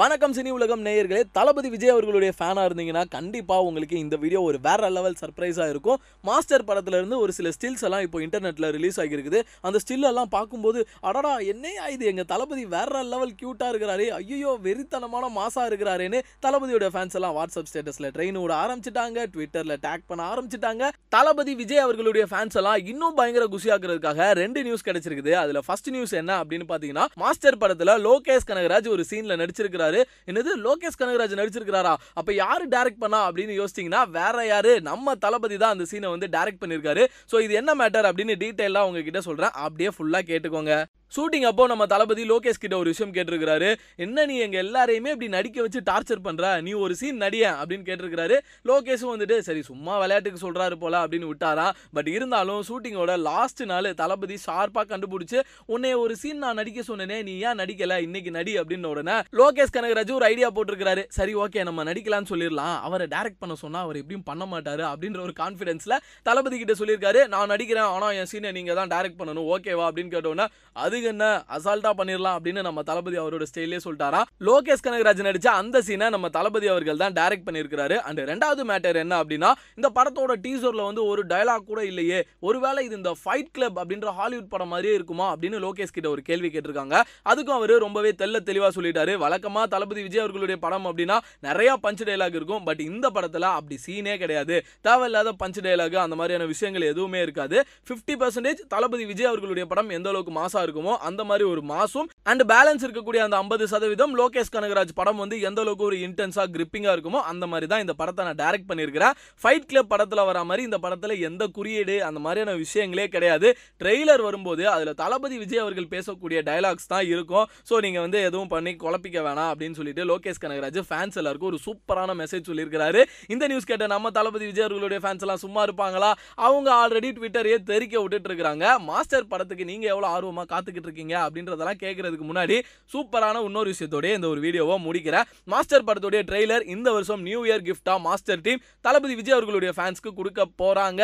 வணக்கம் சினி உலகம் நேயர்களே தளபதி விஜய் அவர்களுடைய ஃபேனாக இருந்தீங்கன்னா கண்டிப்பாக உங்களுக்கு இந்த வீடியோ ஒரு வேற லெவல் சர்ப்ரைஸாக இருக்கும் மாஸ்டர் படத்துலேருந்து ஒரு சில ஸ்டில்ஸ் எல்லாம் இப்போ இன்டர்நெட்டில் ரிலீஸ் ஆகியிருக்குது அந்த ஸ்டில்லெல்லாம் பார்க்கும்போது அடடா என்னையா இது எங்கள் தளபதி வேற லெவல் க்யூட்டாக இருக்கிறாரே ஐயோ வெறித்தனமான மாசாக இருக்கிறாரேன்னு தளபதியோட ஃபேன்ஸ் எல்லாம் வாட்ஸ்அப் ஸ்டேட்டஸில் ட்ரெயின் விட ஆரம்பிச்சிட்டாங்க ட்விட்டரில் டேக் பண்ண ஆரம்பிச்சிட்டாங்க தளபதி விஜய் அவர்களுடைய ஃபேன்ஸ் எல்லாம் இன்னும் பயங்கர குசியாக்குறதுக்காக ரெண்டு நியூஸ் கிடைச்சிருக்குது அதில் ஃபர்ஸ்ட் நியூஸ் என்ன அப்படின்னு பார்த்தீங்கன்னா மாஸ்டர் படத்தில் லோகேஷ் கனகராஜ் ஒரு சீனில் நடிச்சிருக்கிறார் சொல்றாரு என்னது லோகேஷ் கனகராஜ் நடிச்சிருக்கிறாரா அப்ப யாரு டைரக்ட் பண்ணா அப்படின்னு யோசிச்சிங்கன்னா வேற யாரு நம்ம தளபதி தான் அந்த சீனை வந்து டைரக்ட் பண்ணியிருக்காரு ஸோ இது என்ன மேட்டர் அப்படின்னு டீட்டெயிலாக உங்ககிட்ட சொல்கிறேன் அப்படியே ஃபுல்லாக கேட்டுக்கோங்க ஷூட்டிங் அப்போ நம்ம தளபதி லோகேஷ் கிட்ட ஒரு விஷயம் கேட்டிருக்கிறாரு என்ன நீ எங்க எல்லாரையுமே இப்படி நடிக்க வச்சு டார்ச்சர் பண்ற நீ ஒரு சீன் நடிய அப்படின்னு கேட்டிருக்கிறாரு லோகேஷும் வந்துட்டு சரி சும்மா விளையாட்டுக்கு சொல்றாரு போல அப்படின்னு விட்டாரா பட் இருந்தாலும் ஷூட்டிங்கோட லாஸ்ட் நாள் தளபதி ஷார்ப்பா கண்டுபிடிச்சு உன்னை ஒரு சீன் நான் நடிக்க சொன்னேனே நீ ஏன் நடிக்கல இன்னைக்கு நடி அப்படின்னு உடனே லோகேஷ் கனகராஜ் ஒரு ஐடியா போட்டிருக்கிறாரு சரி ஓகே நம்ம நடிக்கலாம்னு சொல்லிடலாம் அவரை டைரக்ட் பண்ண சொன்னா அவர் எப்படியும் பண்ண மாட்டாரு அப்படின்ற ஒரு கான்பிடன்ஸ்ல தளபதி கிட்ட சொல்லியிருக்காரு நான் நடிக்கிறேன் ஆனா என் சீனை நீங்க தான் டைரக்ட் பண்ணணும் ஓகேவா அப்படின்னு கேட்டோன்னா அது அதுக்கு என்ன அசால்ட்டா பண்ணிடலாம் அப்படின்னு நம்ம தளபதி அவரோட ஸ்டைலே சொல்லிட்டாரா லோகேஷ் கனகராஜ் நடிச்ச அந்த சீனை நம்ம தளபதி அவர்கள் தான் டைரக்ட் பண்ணியிருக்காரு அண்ட் ரெண்டாவது மேட்டர் என்ன அப்படின்னா இந்த படத்தோட டீசர்ல வந்து ஒரு டைலாக் கூட இல்லையே ஒருவேளை இது இந்த ஃபைட் கிளப் அப்படின்ற ஹாலிவுட் படம் மாதிரியே இருக்குமா அப்படின்னு லோகேஷ் கிட்ட ஒரு கேள்வி கேட்டிருக்காங்க அதுக்கும் அவர் ரொம்பவே தெல்ல தெளிவாக சொல்லிட்டாரு வழக்கமா தளபதி விஜய் அவர்களுடைய படம் அப்படின்னா நிறையா பஞ்ச் டைலாக் இருக்கும் பட் இந்த படத்துல அப்படி சீனே கிடையாது தேவையில்லாத பஞ்ச் டைலாக் அந்த மாதிரியான விஷயங்கள் எதுவுமே இருக்காது ஃபிஃப்டி பர்சன்டேஜ் தளபதி விஜய் அவர்களுடைய படம் எந்த அளவுக்கு மாசா இருக்கும் வருமோ அந்த மாதிரி ஒரு மாசம் அண்ட் பேலன்ஸ் இருக்கக்கூடிய அந்த ஐம்பது சதவீதம் லோகேஷ் கனகராஜ் படம் வந்து எந்த அளவுக்கு ஒரு இன்டென்ஸாக கிரிப்பிங்கா இருக்குமோ அந்த மாதிரி தான் இந்த படத்தை நான் டேரக்ட் பண்ணியிருக்கிறேன் ஃபைட் கிளப் படத்தில் வர மாதிரி இந்த படத்தில் எந்த குறியீடு அந்த மாதிரியான விஷயங்களே கிடையாது ட்ரெய்லர் வரும்போது அதில் தளபதி விஜய் அவர்கள் பேசக்கூடிய டைலாக்ஸ் தான் இருக்கும் ஸோ நீங்கள் வந்து எதுவும் பண்ணி குழப்பிக்க வேணாம் அப்படின்னு சொல்லிட்டு லோகேஷ் கனகராஜ் ஃபேன்ஸ் எல்லாருக்கும் ஒரு சூப்பரான மெசேஜ் சொல்லியிருக்கிறாரு இந்த நியூஸ் கேட்ட நம்ம தளபதி விஜய் அவர்களுடைய ஃபேன்ஸ் எல்லாம் சும்மா இருப்பாங்களா அவங்க ஆல்ரெடி ட்விட்டரையே தெரிக்க விட்டுட்டு இருக்கிறாங்க மாஸ்டர் படத்துக்கு நீங்கள் எவ்வளோ ஆர்வமாக காத்துக்கிட்டு பார்த்துக்கிட்டு இருக்கீங்க அப்படின்றதெல்லாம் கேட்கறதுக்கு முன்னாடி சூப்பரான இன்னொரு விஷயத்தோடய இந்த ஒரு வீடியோவை முடிக்கிறேன் மாஸ்டர் படத்துடைய ட்ரெய்லர் இந்த வருஷம் நியூ இயர் கிஃப்டாக மாஸ்டர் டீம் தளபதி விஜய் அவர்களுடைய ஃபேன்ஸ்க்கு கொடுக்க போகிறாங்க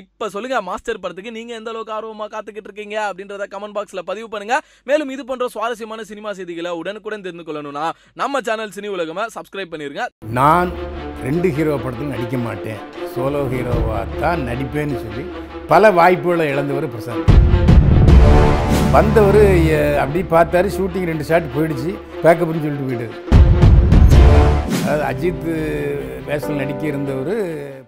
இப்போ சொல்லுங்கள் மாஸ்டர் படத்துக்கு நீங்கள் எந்த அளவுக்கு ஆர்வமாக காத்துக்கிட்டு இருக்கீங்க அப்படின்றத கமெண்ட் பாக்ஸில் பதிவு பண்ணுங்கள் மேலும் இது போன்ற சுவாரஸ்யமான சினிமா செய்திகளை உடனுக்குடன் தெரிந்து கொள்ளணும்னா நம்ம சேனல் சினி உலகமாக சப்ஸ்கிரைப் பண்ணிருங்க நான் ரெண்டு ஹீரோ படத்தில் நடிக்க மாட்டேன் சோலோ ஹீரோவாக தான் நடிப்பேன்னு சொல்லி பல வாய்ப்புகளை இழந்தவர் பிரசாந்த் வந்தவர் அப்படி பார்த்தாரு ஷூட்டிங் ரெண்டு ஷாட் போயிடுச்சு பேக்கப்னு சொல்லிட்டு போயிட்டார் அதாவது அஜித் வேஷத்தில் நடிக்க இருந்தவர்